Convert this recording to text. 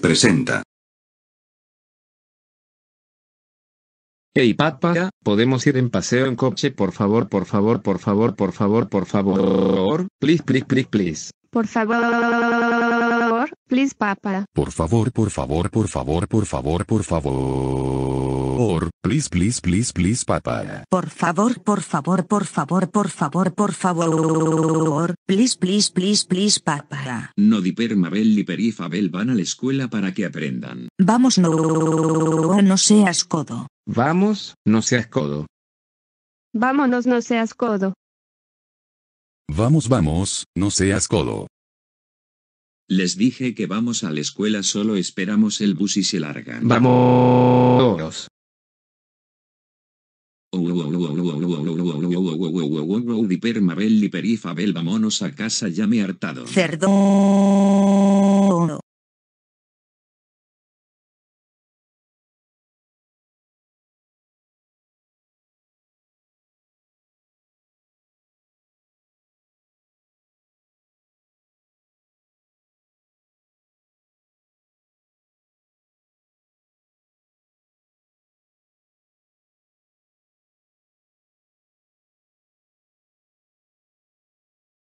presenta. Hey papá, podemos ir en paseo en coche, por favor, por favor, por favor, por favor, por favor. Please, please, please, please. Por favor, please, papá. Por favor, por favor, por favor, por favor, por favor. Please, please, please, please, papá. Por favor, por favor, por favor, por favor, por favor. Please, please, please, please, papá. No diper Mabel y Perifabel van a la escuela para que aprendan. Vamos, no, no seas codo. Vamos, no seas codo. Vámonos, no seas codo. Vamos, vamos, no seas codo. Les dije que vamos a la escuela, solo esperamos el bus y se largan. Vamos no perifa, no vámonos a casa ya me hartado. Cerdo.